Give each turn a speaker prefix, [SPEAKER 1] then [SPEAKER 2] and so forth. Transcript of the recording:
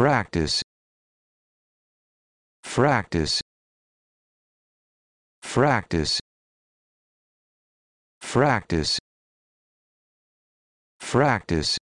[SPEAKER 1] practice practice practice practice practice